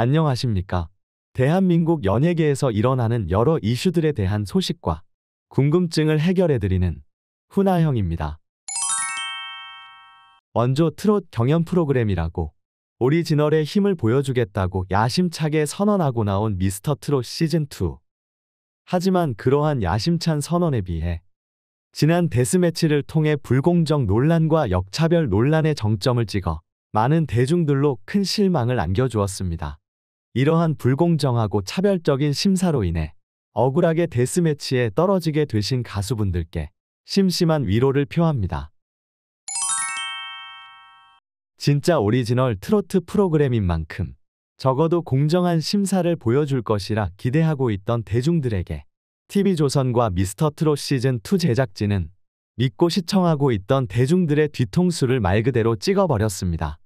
안녕하십니까? 대한민국 연예계에서 일어나는 여러 이슈들에 대한 소식과 궁금증을 해결해드리는 훈아형입니다. 원조 트롯 경연 프로그램이라고 오리지널의 힘을 보여주겠다고 야심차게 선언하고 나온 미스터 트롯 시즌2. 하지만 그러한 야심찬 선언에 비해 지난 데스매치를 통해 불공정 논란과 역차별 논란의 정점을 찍어 많은 대중들로 큰 실망을 안겨주었습니다. 이러한 불공정하고 차별적인 심사로 인해 억울하게 데스매치에 떨어지게 되신 가수분들께 심심한 위로를 표합니다. 진짜 오리지널 트로트 프로그램인 만큼 적어도 공정한 심사를 보여줄 것이라 기대하고 있던 대중들에게 TV조선과 미스터트롯 시즌2 제작진은 믿고 시청하고 있던 대중들의 뒤통수를 말 그대로 찍어버렸습니다.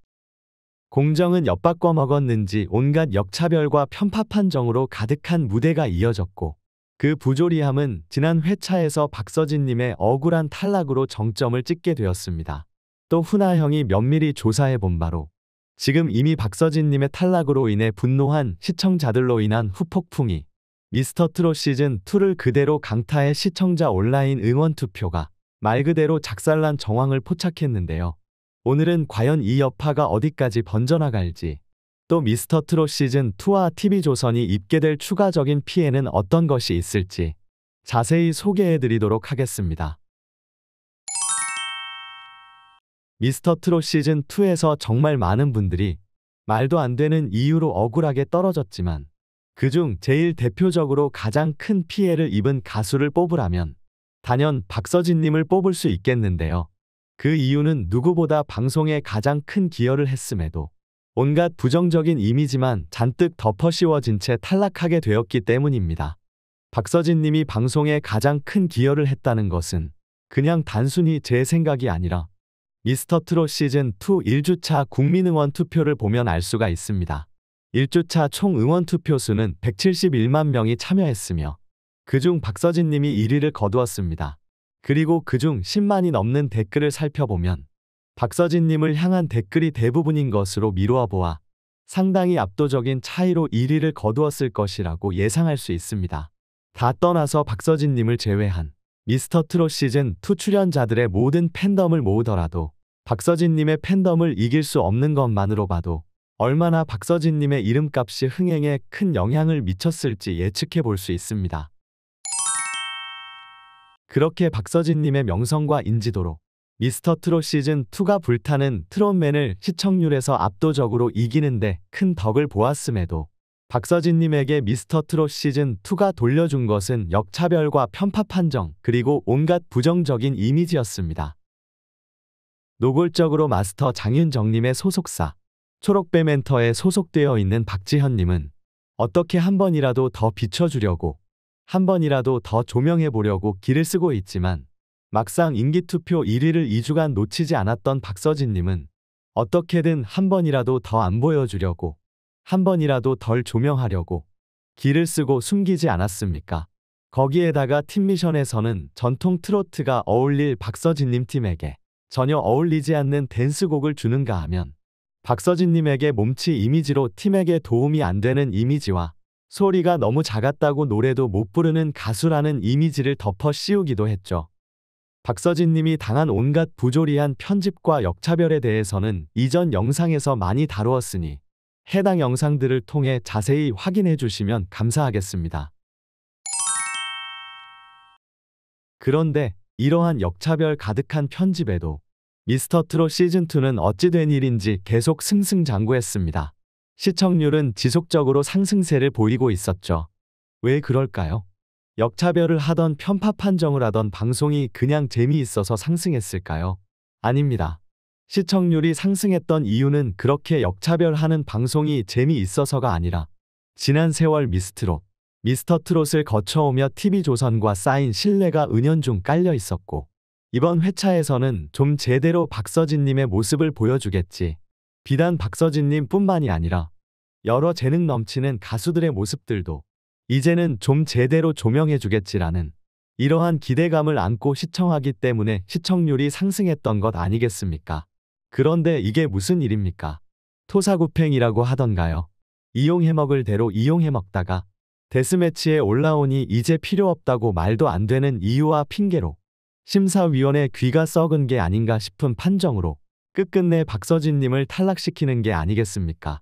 공정은 엿바꿔 먹었는지 온갖 역차별과 편파판정으로 가득한 무대가 이어졌고 그 부조리함은 지난 회차에서 박서진님의 억울한 탈락으로 정점을 찍게 되었습니다. 또 훈아 형이 면밀히 조사해 본 바로 지금 이미 박서진님의 탈락으로 인해 분노한 시청자들로 인한 후폭풍이 미스터트롯 시즌2를 그대로 강타해 시청자 온라인 응원 투표가 말 그대로 작살난 정황을 포착했는데요. 오늘은 과연 이 여파가 어디까지 번져나갈지, 또 미스터 트롯 시즌 2와 TV조선이 입게 될 추가적인 피해는 어떤 것이 있을지 자세히 소개해드리도록 하겠습니다. 미스터 트롯 시즌 2에서 정말 많은 분들이 말도 안 되는 이유로 억울하게 떨어졌지만 그 중 제일 대표적으로 가장 큰 피해를 입은 가수를 뽑으라면 단연 박서진님을 뽑을 수 있겠는데요. 그 이유는 누구보다 방송에 가장 큰 기여를 했음에도 온갖 부정적인 이미지만 잔뜩 덮어씌워진 채 탈락하게 되었기 때문입니다. 박서진 님이 방송에 가장 큰 기여를 했다는 것은 그냥 단순히 제 생각이 아니라 미스터트롯 시즌2 1주차 국민응원 투표를 보면 알 수가 있습니다. 1주차 총 응원 투표 수는 171만 명이 참여했으며 그 중 박서진 님이 1위를 거두었습니다. 그리고 그 중 10만이 넘는 댓글을 살펴보면 박서진님을 향한 댓글이 대부분인 것으로 미루어 보아 상당히 압도적인 차이로 1위를 거두었을 것이라고 예상할 수 있습니다. 다 떠나서 박서진님을 제외한 미스터트롯 시즌2 출연자들의 모든 팬덤을 모으더라도 박서진님의 팬덤을 이길 수 없는 것만으로 봐도 얼마나 박서진님의 이름값이 흥행에 큰 영향을 미쳤을지 예측해 볼 수 있습니다. 그렇게 박서진님의 명성과 인지도로 미스터 트롯 시즌2가 불타는 트롯맨을 시청률에서 압도적으로 이기는데 큰 덕을 보았음에도 박서진님에게 미스터 트롯 시즌2가 돌려준 것은 역차별과 편파 판정 그리고 온갖 부정적인 이미지였습니다. 노골적으로 마스터 장윤정님의 소속사 초록배 멘터에 소속되어 있는 박지현님은 어떻게 한 번이라도 더 비춰주려고 한 번이라도 더 조명해 보려고 길을 쓰고 있지만 막상 인기투표 1위를 2주간 놓치지 않았던 박서진님은 어떻게든 한 번이라도 더 안 보여주려고 한 번이라도 덜 조명하려고 길을 쓰고 숨기지 않았습니까? 거기에다가 팀미션에서는 전통 트로트가 어울릴 박서진님 팀에게 전혀 어울리지 않는 댄스곡을 주는가 하면 박서진님에게 몸치 이미지로 팀에게 도움이 안 되는 이미지와 소리가 너무 작았다고 노래도 못 부르는 가수라는 이미지를 덮어 씌우기도 했죠. 박서진 님이 당한 온갖 부조리한 편집과 역차별에 대해서는 이전 영상에서 많이 다루었으니 해당 영상들을 통해 자세히 확인해 주시면 감사하겠습니다. 그런데 이러한 역차별 가득한 편집에도 미스터트롯 시즌2는 어찌 된 일인지 계속 승승장구했습니다. 시청률은 지속적으로 상승세를 보이고 있었죠. 왜 그럴까요? 역차별을 하던 편파 판정을 하던 방송이 그냥 재미있어서 상승했을까요? 아닙니다. 시청률이 상승했던 이유는 그렇게 역차별하는 방송이 재미있어서가 아니라 지난 세월 미스트롯, 미스터트롯을 거쳐오며 TV조선과 쌓인 신뢰가 은연중 깔려 있었고 이번 회차에서는 좀 제대로 박서진님의 모습을 보여주겠지 비단 박서진님 뿐만이 아니라 여러 재능 넘치는 가수들의 모습들도 이제는 좀 제대로 조명해주겠지라는 이러한 기대감을 안고 시청하기 때문에 시청률이 상승했던 것 아니겠습니까? 그런데 이게 무슨 일입니까? 토사구팽이라고 하던가요? 이용해먹을 대로 이용해먹다가 데스매치에 올라오니 이제 필요 없다고 말도 안 되는 이유와 핑계로 심사위원의 귀가 썩은 게 아닌가 싶은 판정으로 끝끝내 박서진님을 탈락시키는 게 아니겠습니까?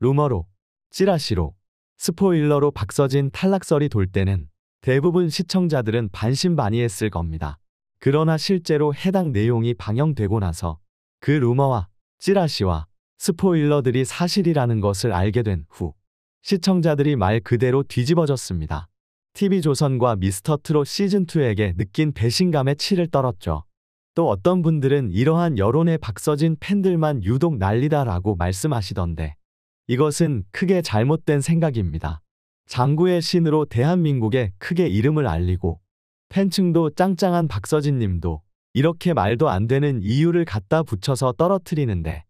루머로, 찌라시로, 스포일러로 박서진 탈락설이 돌 때는 대부분 시청자들은 반신반의했을 겁니다. 그러나 실제로 해당 내용이 방영되고 나서 그 루머와 찌라시와 스포일러들이 사실이라는 것을 알게 된 후 시청자들이 말 그대로 뒤집어졌습니다. TV조선과 미스터트롯 시즌2에게 느낀 배신감의 치를 떨었죠. 또 어떤 분들은 이러한 여론에 박서진 팬들만 유독 난리다라고 말씀하시던데 이것은 크게 잘못된 생각입니다. 장구의 신으로 대한민국에 크게 이름을 알리고 팬층도 짱짱한 박서진 님도 이렇게 말도 안 되는 이유를 갖다 붙여서 떨어뜨리는데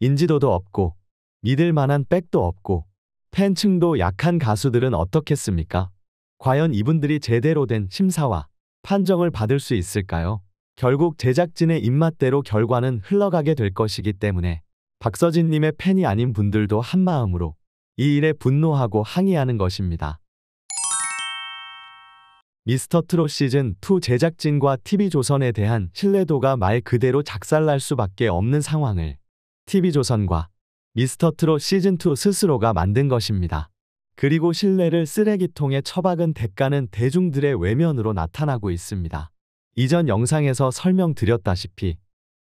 인지도도 없고 믿을 만한 백도 없고 팬층도 약한 가수들은 어떻겠습니까? 과연 이분들이 제대로 된 심사와 판정을 받을 수 있을까요? 결국 제작진의 입맛대로 결과는 흘러가게 될 것이기 때문에 박서진님의 팬이 아닌 분들도 한마음으로 이 일에 분노하고 항의하는 것입니다. 미스터트롯 시즌2 제작진과 TV조선에 대한 신뢰도가 말 그대로 작살날 수밖에 없는 상황을 TV조선과 미스터트롯 시즌2 스스로가 만든 것입니다. 그리고 신뢰를 쓰레기통에 처박은 대가는 대중들의 외면으로 나타나고 있습니다. 이전 영상에서 설명드렸다시피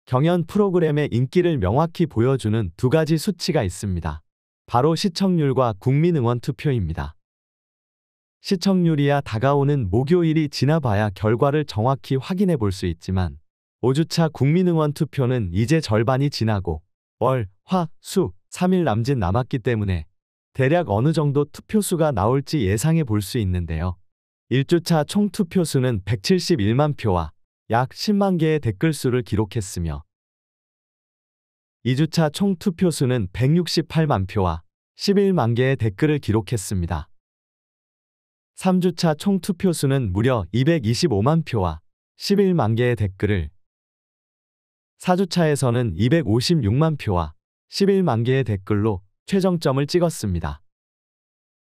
경연 프로그램의 인기를 명확히 보여주는 두 가지 수치가 있습니다. 바로 시청률과 국민응원 투표입니다. 시청률이야 다가오는 목요일이 지나봐야 결과를 정확히 확인해 볼 수 있지만 5주차 국민응원 투표는 이제 절반이 지나고 월, 화, 수 3일 남짓 남았기 때문에 대략 어느 정도 투표수가 나올지 예상해 볼 수 있는데요. 1주차 총투표 수는 171만 표와 약 10만 개의 댓글 수를 기록했으며 2주차 총투표 수는 168만 표와 11만 개의 댓글을 기록했습니다. 3주차 총투표 수는 무려 225만 표와 11만 개의 댓글을 4주차에서는 256만 표와 11만 개의 댓글로 최정점을 찍었습니다.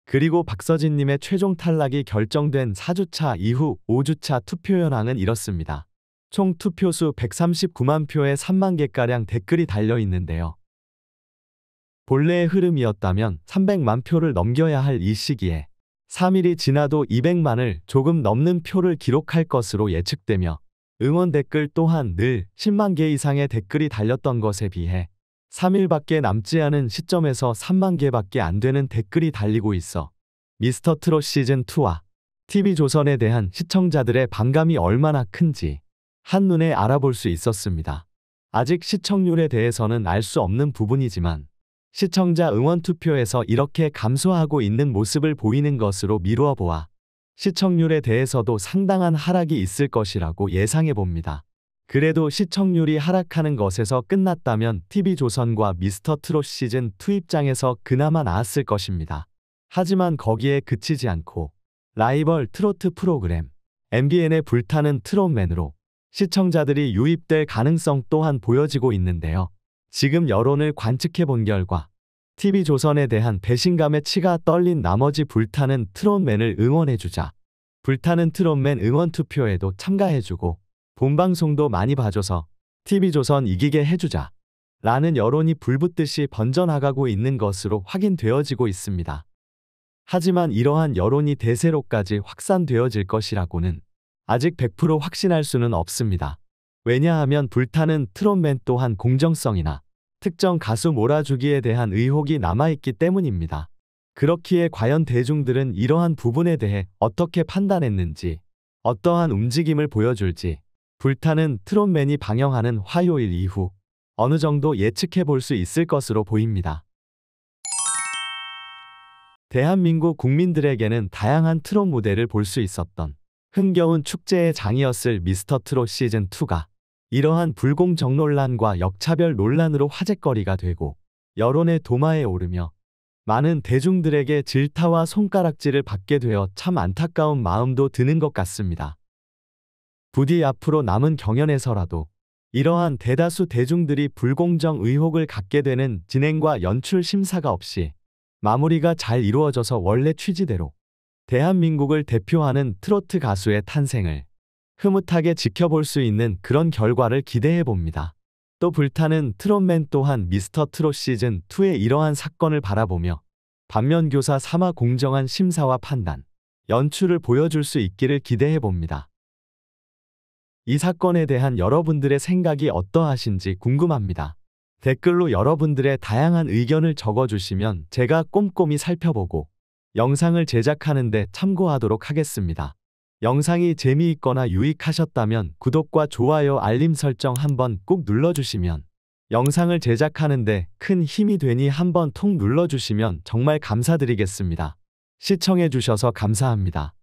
그리고 박서진님의 최종 탈락이 결정된 4주차 이후 5주차 투표 현황은 이렇습니다. 총 투표수 139만 표에 3만 개가량 댓글이 달려 있는데요. 본래의 흐름이었다면 300만 표를 넘겨야 할 이 시기에 3일이 지나도 200만을 조금 넘는 표를 기록할 것으로 예측되며 응원 댓글 또한 늘 10만 개 이상의 댓글이 달렸던 것에 비해 3일밖에 남지 않은 시점에서 3만 개밖에 안 되는 댓글이 달리고 있어 미스터 트롯 시즌2와 TV조선에 대한 시청자들의 반감이 얼마나 큰지 한눈에 알아볼 수 있었습니다. 아직 시청률에 대해서는 알 수 없는 부분이지만 시청자 응원 투표에서 이렇게 감소하고 있는 모습을 보이는 것으로 미루어 보아 시청률에 대해서도 상당한 하락이 있을 것이라고 예상해 봅니다. 그래도 시청률이 하락하는 것에서 끝났다면 TV조선과 미스터트롯 시즌2 입장에서 그나마 나았을 것입니다. 하지만 거기에 그치지 않고 라이벌 트로트 프로그램 MBN의 불타는 트롯맨으로 시청자들이 유입될 가능성 또한 보여지고 있는데요. 지금 여론을 관측해 본 결과 TV조선에 대한 배신감의 치가 떨린 나머지 불타는 트롯맨을 응원해주자 불타는 트롯맨 응원 투표에도 참가해주고 본방송도 많이 봐줘서 TV조선 이기게 해주자 라는 여론이 불붙듯이 번져나가고 있는 것으로 확인되어지고 있습니다. 하지만 이러한 여론이 대세로까지 확산되어질 것이라고는 아직 100% 확신할 수는 없습니다. 왜냐하면 불타는 트롯맨 또한 공정성이나 특정 가수 몰아주기에 대한 의혹이 남아있기 때문입니다. 그렇기에 과연 대중들은 이러한 부분에 대해 어떻게 판단했는지, 어떠한 움직임을 보여줄지, 불타는 트롯맨이 방영하는 화요일 이후 어느 정도 예측해 볼 수 있을 것으로 보입니다. 대한민국 국민들에게는 다양한 트롯 무대를 볼 수 있었던 흥겨운 축제의 장이었을 미스터 트롯 시즌2가 이러한 불공정 논란과 역차별 논란으로 화제거리가 되고 여론의 도마에 오르며 많은 대중들에게 질타와 손가락질을 받게 되어 참 안타까운 마음도 드는 것 같습니다. 부디 앞으로 남은 경연에서라도 이러한 대다수 대중들이 불공정 의혹을 갖게 되는 진행과 연출 심사가 없이 마무리가 잘 이루어져서 원래 취지대로 대한민국을 대표하는 트로트 가수의 탄생을 흐뭇하게 지켜볼 수 있는 그런 결과를 기대해 봅니다. 또 불타는 트롯맨 또한 미스터 트롯 시즌 2의 이러한 사건을 바라보며 반면교사 삼아 공정한 심사와 판단, 연출을 보여줄 수 있기를 기대해 봅니다. 이 사건에 대한 여러분들의 생각이 어떠하신지 궁금합니다. 댓글로 여러분들의 다양한 의견을 적어주시면 제가 꼼꼼히 살펴보고 영상을 제작하는데 참고하도록 하겠습니다. 영상이 재미있거나 유익하셨다면 구독과 좋아요 알림 설정 한번 꾹 눌러주시면 영상을 제작하는데 큰 힘이 되니 한번 통 눌러주시면 정말 감사드리겠습니다. 시청해주셔서 감사합니다.